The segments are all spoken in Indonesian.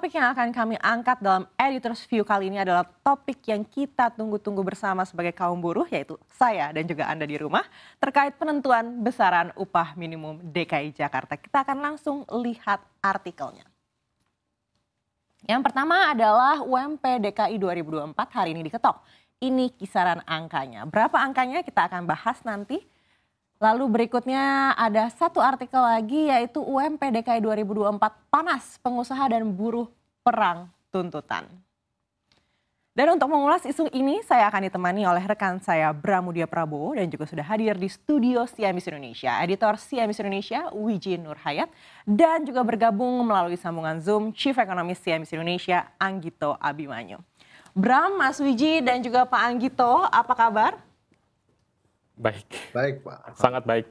topik yang akan kami angkat dalam Editor's View kali ini adalah topik yang kita tunggu-tunggu bersama sebagai kaum buruh, yaitu saya dan juga Anda di rumah, terkait penentuan besaran upah minimum DKI Jakarta. Kita akan langsung lihat artikelnya. Yang pertama adalah UMP DKI 2024 hari ini diketok. Ini kisaran angkanya. Berapa angkanya kita akan bahas nanti Lalu berikutnya ada satu artikel lagi yaitu UMP DKI 2024 panas pengusaha dan buruh perang tuntutan. Dan untuk mengulas isu ini saya akan ditemani oleh rekan saya Bramudia Prabowo dan juga sudah hadir di studio Siamis Indonesia, editor Siamis Indonesia Wiji Nurhayat dan juga bergabung melalui sambungan Zoom Chief Economist Siamis Indonesia Anggito Abimanyu. Bram, Mas Wiji dan juga Pak Anggito, apa kabar? Baik. Baik, Pak. Sangat baik.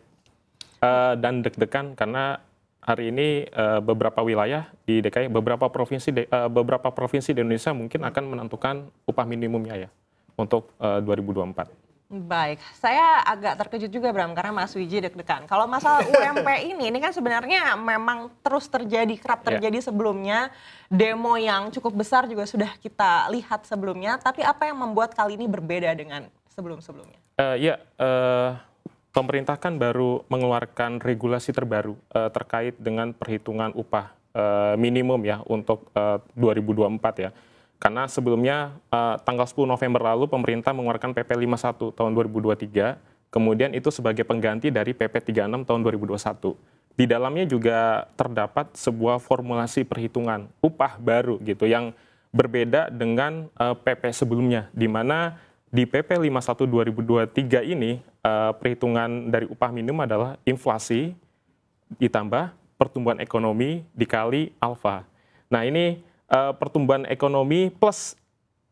Uh, dan deg-degan karena hari ini uh, beberapa wilayah di DKI, beberapa provinsi de, uh, beberapa provinsi di Indonesia mungkin akan menentukan upah minimumnya ya untuk uh, 2024. Baik, saya agak terkejut juga Bram karena Mas Wiji deg-degan. Kalau masalah UMP ini, ini kan sebenarnya memang terus terjadi, kerap ya. terjadi yeah. sebelumnya. Demo yang cukup besar juga sudah kita lihat sebelumnya. Tapi apa yang membuat kali ini berbeda dengan sebelum-sebelumnya? Uh, eh, ya, uh, pemerintah kan baru mengeluarkan regulasi terbaru uh, terkait dengan perhitungan upah uh, minimum ya untuk uh, 2024 ya. Karena sebelumnya uh, tanggal 10 November lalu pemerintah mengeluarkan PP 51 tahun 2023, kemudian itu sebagai pengganti dari PP 36 tahun 2021 di dalamnya juga terdapat sebuah formulasi perhitungan upah baru gitu yang berbeda dengan uh, PP sebelumnya di mana di PP 51 2023 ini uh, perhitungan dari upah minimum adalah inflasi ditambah pertumbuhan ekonomi dikali alfa. Nah ini uh, pertumbuhan ekonomi plus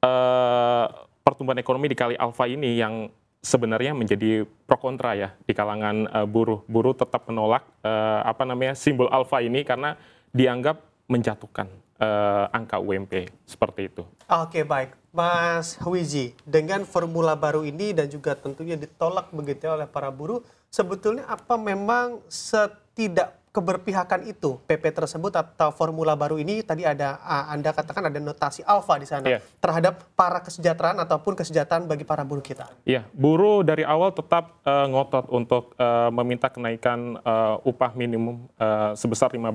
uh, pertumbuhan ekonomi dikali alfa ini yang sebenarnya menjadi pro kontra ya di kalangan uh, buruh. Buruh tetap menolak uh, apa namanya simbol alfa ini karena dianggap menjatuhkan uh, angka UMP seperti itu. Oke okay, baik. Mas Wiji, dengan formula baru ini dan juga tentunya ditolak begitu ya oleh para buruh, sebetulnya apa memang setidak keberpihakan itu PP tersebut atau formula baru ini tadi ada Anda katakan ada notasi alfa di sana yeah. terhadap para kesejahteraan ataupun kesejahteraan bagi para buruh kita. Iya, yeah. buruh dari awal tetap uh, ngotot untuk uh, meminta kenaikan uh, upah minimum uh, sebesar 15%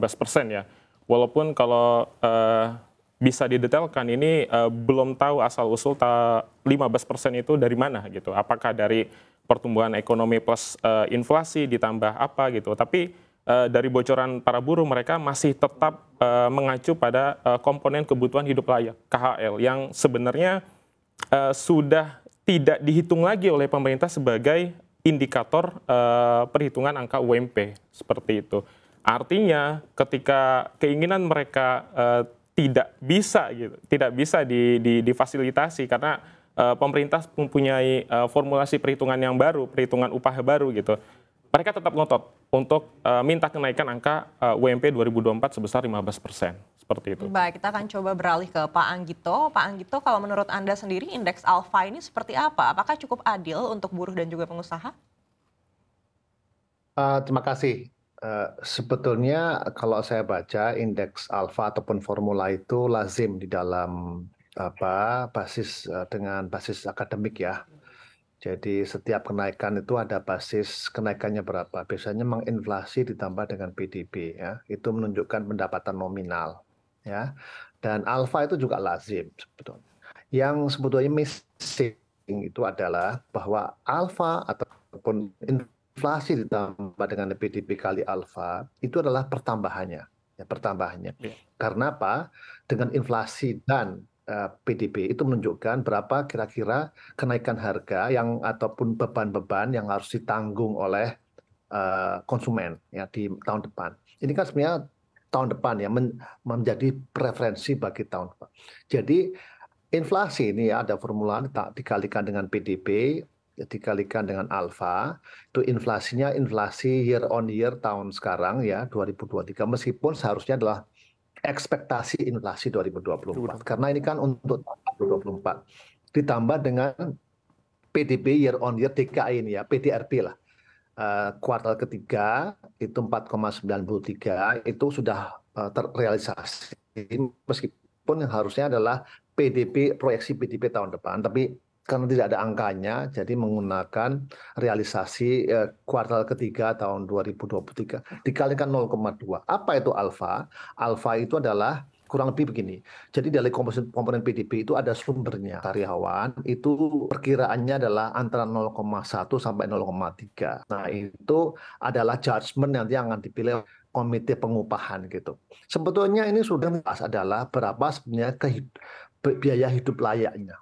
ya. Walaupun kalau uh, bisa didetailkan ini uh, belum tahu asal usul ta 15% itu dari mana gitu. Apakah dari pertumbuhan ekonomi plus uh, inflasi ditambah apa gitu. Tapi uh, dari bocoran para buruh mereka masih tetap uh, mengacu pada uh, komponen kebutuhan hidup layak KHL yang sebenarnya uh, sudah tidak dihitung lagi oleh pemerintah sebagai indikator uh, perhitungan angka UMP seperti itu. Artinya ketika keinginan mereka uh, tidak bisa gitu, tidak bisa di, di, difasilitasi karena uh, pemerintah mempunyai uh, formulasi perhitungan yang baru, perhitungan upah baru gitu. Mereka tetap ngotot untuk uh, minta kenaikan angka uh, UMP 2024 sebesar 15 persen, seperti itu. Baik, kita akan coba beralih ke Pak Anggito. Pak Anggito, kalau menurut Anda sendiri indeks alfa ini seperti apa? Apakah cukup adil untuk buruh dan juga pengusaha? Uh, terima kasih. Eh, sebetulnya kalau saya baca indeks alfa ataupun formula itu lazim di dalam apa basis eh, dengan basis akademik ya. Jadi setiap kenaikan itu ada basis kenaikannya berapa. Biasanya menginflasi ditambah dengan PDB ya. Itu menunjukkan pendapatan nominal ya. Dan alfa itu juga lazim sebetulnya. Yang sebetulnya missing itu adalah bahwa alfa ataupun inflasi ditambah dengan PDB kali alfa itu adalah pertambahannya ya pertambahannya yeah. karena apa dengan inflasi dan uh, eh, PDB itu menunjukkan berapa kira-kira kenaikan harga yang ataupun beban-beban yang harus ditanggung oleh uh, konsumen ya di tahun depan ini kan sebenarnya tahun depan ya men menjadi preferensi bagi tahun depan jadi inflasi ini ya ada formula dikalikan dengan PDB dikalikan dengan alfa itu inflasinya inflasi year on year tahun sekarang ya 2023 meskipun seharusnya adalah ekspektasi inflasi 2024 karena ini kan untuk 2024 ditambah dengan PDB year on year DKI ini ya PDRT lah uh, kuartal ketiga itu 4,93 itu sudah eh, terrealisasi meskipun yang harusnya adalah PDB proyeksi PDB tahun depan tapi karena tidak ada angkanya, jadi menggunakan realisasi eh, kuartal ketiga tahun 2023 dikalikan 0,2. Apa itu alfa? Alfa itu adalah kurang lebih begini. Jadi dari komponen, komponen PDB itu ada sumbernya. Karyawan itu perkiraannya adalah antara 0,1 sampai 0,3. Nah, itu adalah judgement yang akan dipilih komite pengupahan gitu. Sebetulnya ini sudah pas adalah berapa sebenarnya biaya hidup layaknya.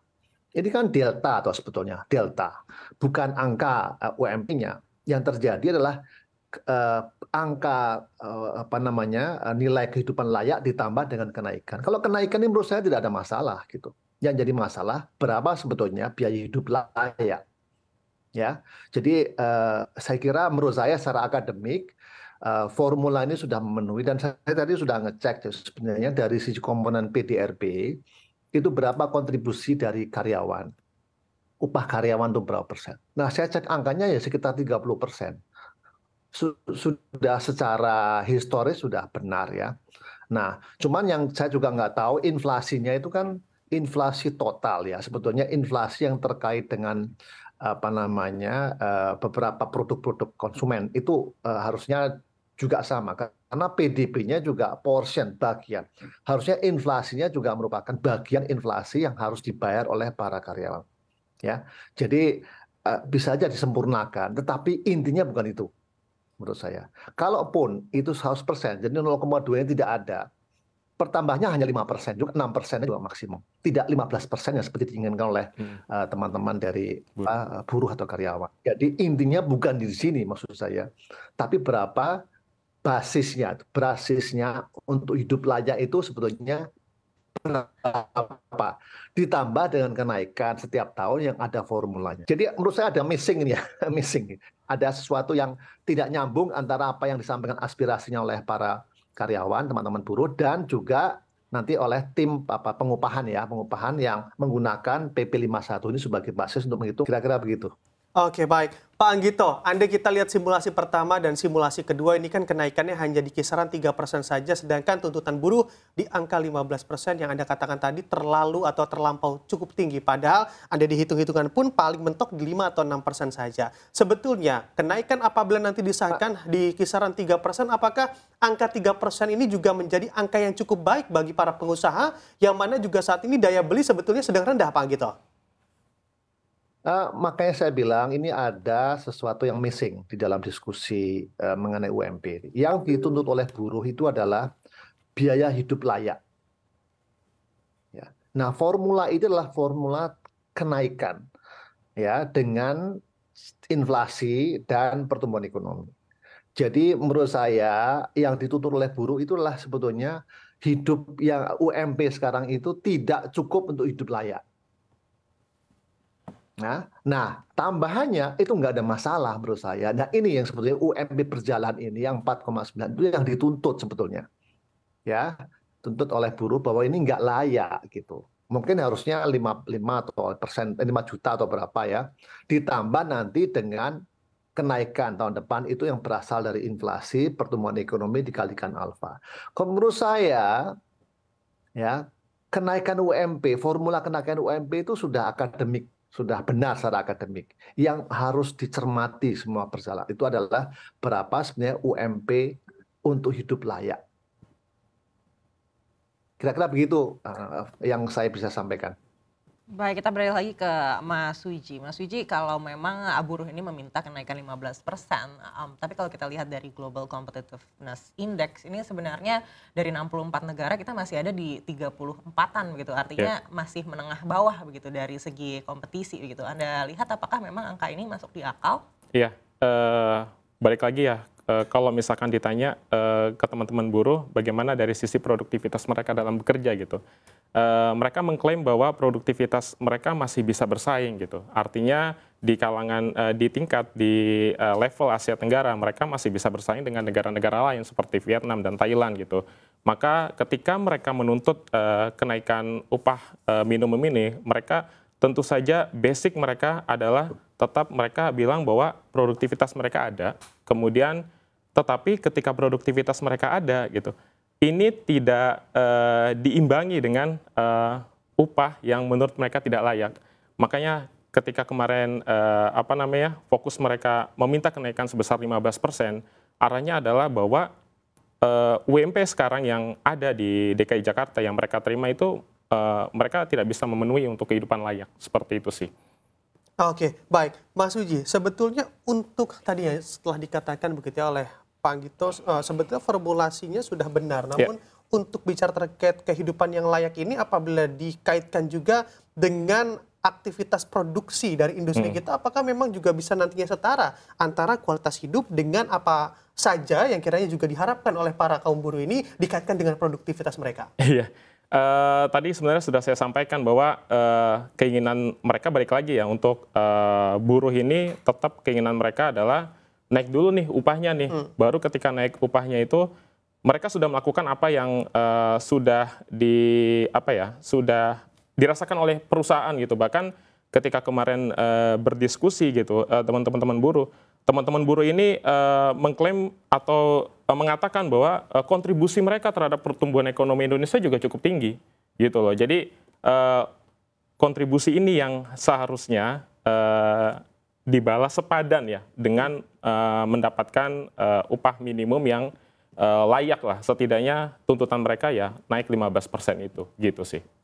Ini kan delta atau sebetulnya delta, bukan angka eh, UMP-nya. Yang terjadi adalah eh, angka eh, apa namanya eh, nilai kehidupan layak ditambah dengan kenaikan. Kalau kenaikan ini menurut saya tidak ada masalah gitu. Yang jadi masalah berapa sebetulnya biaya hidup layak. Ya, jadi eh, saya kira menurut saya secara akademik eh, formula ini sudah memenuhi dan saya tadi sudah ngecek sebenarnya dari sisi komponen PDRB itu berapa kontribusi dari karyawan. Upah karyawan itu berapa persen. Nah, saya cek angkanya ya sekitar 30 persen. Sudah secara historis sudah benar ya. Nah, cuman yang saya juga nggak tahu inflasinya itu kan inflasi total ya. Sebetulnya inflasi yang terkait dengan apa namanya eh, beberapa produk-produk konsumen itu eh, harusnya juga sama karena PDB-nya juga portion bagian. Harusnya inflasinya juga merupakan bagian inflasi yang harus dibayar oleh para karyawan. Ya. Jadi eh, bisa saja disempurnakan, tetapi intinya bukan itu menurut saya. Kalaupun itu 100%, jadi 0,2 yang tidak ada. Pertambahnya hanya 5%, juga 6% juga maksimum. Tidak 15% yang seperti diinginkan oleh hmm. Eh, teman-teman hmm. dari eh, buruh atau karyawan. Jadi intinya bukan di sini maksud saya, tapi berapa basisnya, basisnya untuk hidup layak itu sebetulnya apa? Ditambah dengan kenaikan setiap tahun yang ada formulanya. Jadi menurut saya ada missing ya, missing. Ada sesuatu yang tidak nyambung antara apa yang disampaikan aspirasinya oleh para karyawan, teman-teman buruh dan juga nanti oleh tim apa pengupahan ya, pengupahan yang menggunakan PP 51 ini sebagai basis untuk menghitung kira-kira begitu. Oke, baik. Pak Anggito, Anda kita lihat simulasi pertama dan simulasi kedua ini kan kenaikannya hanya di kisaran 3 persen saja, sedangkan tuntutan buruh di angka 15 persen yang Anda katakan tadi terlalu atau terlampau cukup tinggi. Padahal Anda dihitung-hitungan pun paling mentok di 5 atau 6 persen saja. Sebetulnya kenaikan apabila nanti disahkan di kisaran 3 persen, apakah angka 3 persen ini juga menjadi angka yang cukup baik bagi para pengusaha yang mana juga saat ini daya beli sebetulnya sedang rendah, Pak Anggito? Uh, makanya saya bilang ini ada sesuatu yang missing di dalam diskusi uh, mengenai UMP. Yang dituntut oleh buruh itu adalah biaya hidup layak. Ya. Nah, formula itu adalah formula kenaikan ya dengan inflasi dan pertumbuhan ekonomi. Jadi menurut saya yang dituntut oleh buruh itulah sebetulnya hidup yang UMP sekarang itu tidak cukup untuk hidup layak Nah, nah tambahannya itu nggak ada masalah menurut saya. Nah ini yang sebetulnya UMP perjalanan ini yang 4,9 itu yang dituntut sebetulnya. Ya, tuntut oleh buruh bahwa ini nggak layak gitu. Mungkin harusnya 5, atau persen, 5 eh, juta atau berapa ya. Ditambah nanti dengan kenaikan tahun depan itu yang berasal dari inflasi, pertumbuhan ekonomi dikalikan alfa. Kalau menurut saya, ya kenaikan UMP, formula kenaikan UMP itu sudah akademik sudah benar secara akademik. Yang harus dicermati semua persoalan itu adalah berapa sebenarnya UMP untuk hidup layak. Kira-kira begitu eh, yang saya bisa sampaikan. Baik, kita beralih lagi ke Mas Wiji. Mas Wiji, kalau memang buruh ini meminta kenaikan 15 persen, um, tapi kalau kita lihat dari Global Competitiveness Index, ini sebenarnya dari 64 negara kita masih ada di 34-an begitu, artinya yeah. masih menengah bawah begitu dari segi kompetisi begitu. Anda lihat apakah memang angka ini masuk di akal? Iya, yeah, uh, balik lagi ya Eh, kalau misalkan ditanya uh, ke teman-teman buruh bagaimana dari sisi produktivitas mereka dalam bekerja gitu. Uh, mereka mengklaim bahwa produktivitas mereka masih bisa bersaing gitu. Artinya di kalangan uh, di tingkat di uh, level Asia Tenggara mereka masih bisa bersaing dengan negara-negara lain seperti Vietnam dan Thailand gitu. Maka ketika mereka menuntut uh, kenaikan upah uh, minimum ini, mereka tentu saja basic mereka adalah tetap mereka bilang bahwa produktivitas mereka ada, kemudian tetapi ketika produktivitas mereka ada gitu, ini tidak uh, diimbangi dengan uh, upah yang menurut mereka tidak layak. Makanya ketika kemarin uh, apa namanya fokus mereka meminta kenaikan sebesar 15 persen, arahnya adalah bahwa uh, UMP sekarang yang ada di DKI Jakarta yang mereka terima itu uh, mereka tidak bisa memenuhi untuk kehidupan layak seperti itu sih. Oke, okay, baik. Mas Uji, sebetulnya untuk tadi ya setelah dikatakan begitu ya oleh Pak Gito, uh, eh, sebetulnya formulasinya sudah benar, ya. namun yeah. untuk bicara terkait kehidupan yang layak ini apabila dikaitkan juga dengan aktivitas produksi dari industri hmm. kita, gitu, apakah memang juga bisa nantinya setara antara kualitas hidup dengan apa saja yang kiranya juga diharapkan oleh para kaum buruh ini dikaitkan dengan produktivitas mereka? Iya. Uh, tadi sebenarnya sudah saya sampaikan bahwa uh, keinginan mereka balik lagi ya untuk uh, buruh ini tetap keinginan mereka adalah naik dulu nih upahnya nih. Hmm. Baru ketika naik upahnya itu mereka sudah melakukan apa yang uh, sudah di apa ya, sudah dirasakan oleh perusahaan gitu. Bahkan ketika kemarin uh, berdiskusi gitu teman eh, teman-teman buruh, teman-teman buruh ini uh, mengklaim atau uh, mengatakan bahwa uh, kontribusi mereka terhadap pertumbuhan ekonomi Indonesia juga cukup tinggi gitu loh. Jadi uh, kontribusi ini yang seharusnya uh, dibalas sepadan ya dengan uh, mendapatkan uh, upah minimum yang uh, layak lah setidaknya tuntutan mereka ya naik 15% itu gitu sih.